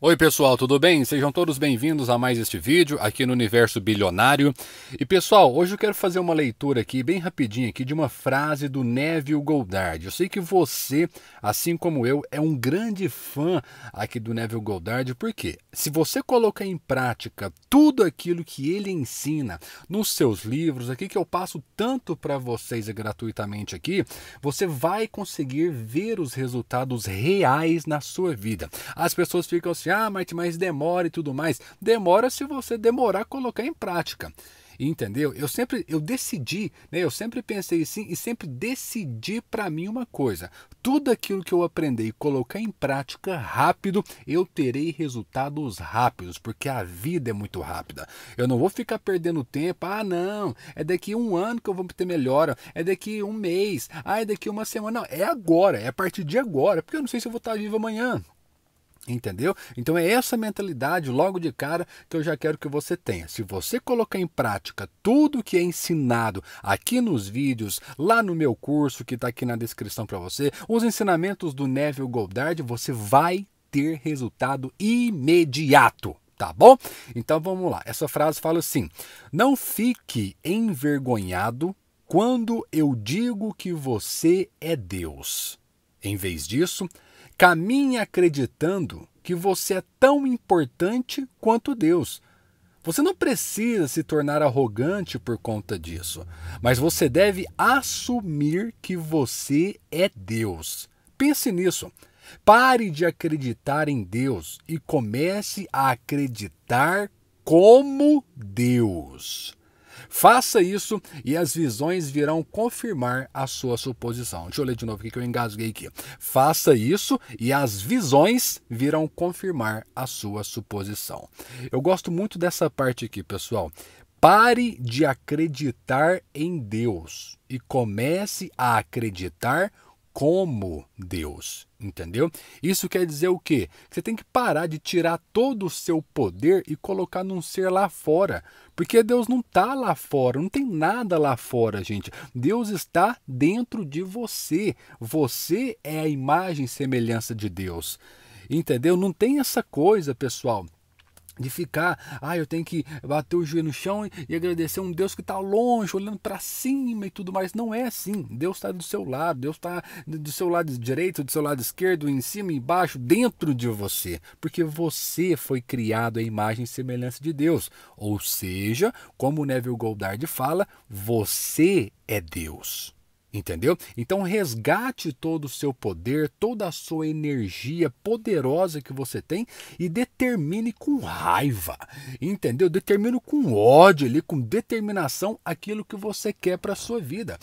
Oi pessoal, tudo bem? Sejam todos bem-vindos a mais este vídeo aqui no Universo Bilionário. E pessoal, hoje eu quero fazer uma leitura aqui bem rapidinha aqui de uma frase do Neville Goddard. Eu sei que você, assim como eu, é um grande fã aqui do Neville Goddard, porque se você colocar em prática tudo aquilo que ele ensina nos seus livros aqui que eu passo tanto para vocês gratuitamente aqui, você vai conseguir ver os resultados reais na sua vida. As pessoas ficam assim Assim, ah, Mike, mas demora e tudo mais. Demora se você demorar a colocar em prática. Entendeu? Eu sempre, eu decidi, né? Eu sempre pensei assim e sempre decidi para mim uma coisa: tudo aquilo que eu aprendi e colocar em prática rápido, eu terei resultados rápidos, porque a vida é muito rápida. Eu não vou ficar perdendo tempo. Ah, não, é daqui um ano que eu vou ter melhora, é daqui um mês, ah, é daqui uma semana. Não, é agora, é a partir de agora, porque eu não sei se eu vou estar vivo amanhã. Entendeu? Então é essa mentalidade logo de cara que eu já quero que você tenha. Se você colocar em prática tudo que é ensinado aqui nos vídeos, lá no meu curso que está aqui na descrição para você, os ensinamentos do Neville Goddard, você vai ter resultado imediato. Tá bom? Então vamos lá. Essa frase fala assim: Não fique envergonhado quando eu digo que você é Deus. Em vez disso, Caminhe acreditando que você é tão importante quanto Deus. Você não precisa se tornar arrogante por conta disso, mas você deve assumir que você é Deus. Pense nisso. Pare de acreditar em Deus e comece a acreditar como Deus. Faça isso e as visões virão confirmar a sua suposição. Deixa eu ler de novo aqui que eu engasguei aqui. Faça isso e as visões virão confirmar a sua suposição. Eu gosto muito dessa parte aqui, pessoal. Pare de acreditar em Deus e comece a acreditar como Deus, entendeu? Isso quer dizer o quê? você tem que parar de tirar todo o seu poder e colocar num ser lá fora, porque Deus não está lá fora, não tem nada lá fora, gente. Deus está dentro de você. Você é a imagem e semelhança de Deus. Entendeu? Não tem essa coisa, pessoal de ficar, ah, eu tenho que bater o joelho no chão e agradecer a um Deus que está longe, olhando para cima e tudo mais. Não é assim. Deus está do seu lado, Deus está do seu lado direito, do seu lado esquerdo, em cima, embaixo, dentro de você, porque você foi criado à imagem e semelhança de Deus. Ou seja, como Neville Goddard fala, você é Deus. Entendeu? Então resgate todo o seu poder, toda a sua energia poderosa que você tem e determine com raiva, entendeu? Determine com ódio, ali, com determinação aquilo que você quer para sua vida.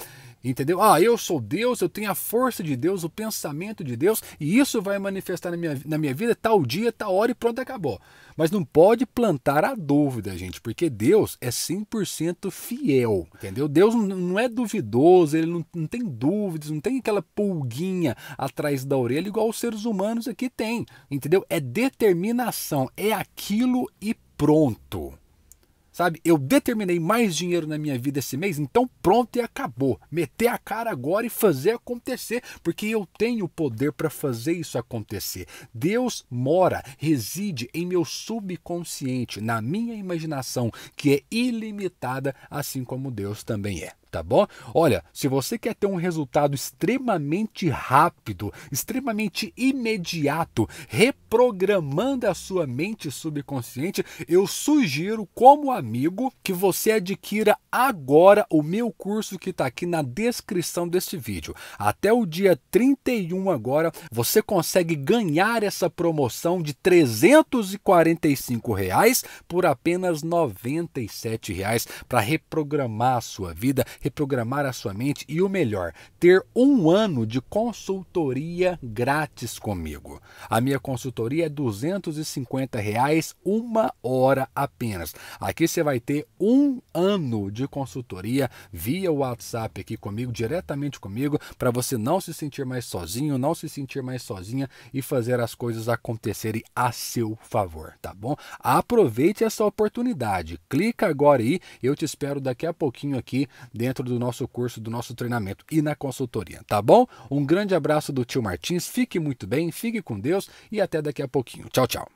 Entendeu? Ah, eu sou Deus, eu tenho a força de Deus, o pensamento de Deus, e isso vai manifestar na minha, na minha vida tal dia, tal hora e pronto, acabou. Mas não pode plantar a dúvida, gente, porque Deus é 100% fiel, entendeu? Deus não é duvidoso, ele não, não tem dúvidas, não tem aquela pulguinha atrás da orelha igual os seres humanos aqui têm, entendeu? É determinação, é aquilo e pronto. Sabe, eu determinei mais dinheiro na minha vida esse mês, então pronto e acabou. Meter a cara agora e fazer acontecer, porque eu tenho o poder para fazer isso acontecer. Deus mora, reside em meu subconsciente, na minha imaginação, que é ilimitada, assim como Deus também é tá bom? Olha, se você quer ter um resultado extremamente rápido, extremamente imediato, reprogramando a sua mente subconsciente, eu sugiro como amigo que você adquira agora o meu curso que está aqui na descrição desse vídeo. Até o dia 31 agora, você consegue ganhar essa promoção de 345 reais por apenas 97 reais para reprogramar a sua vida, reprogramar a sua mente e o melhor, ter um ano de consultoria grátis comigo. A minha consultoria é R$ reais uma hora apenas. Aqui você vai ter um ano de consultoria via WhatsApp aqui comigo, diretamente comigo, para você não se sentir mais sozinho, não se sentir mais sozinha e fazer as coisas acontecerem a seu favor, tá bom? Aproveite essa oportunidade, clica agora aí, eu te espero daqui a pouquinho aqui dentro dentro do nosso curso, do nosso treinamento e na consultoria, tá bom? Um grande abraço do tio Martins, fique muito bem, fique com Deus e até daqui a pouquinho. Tchau, tchau.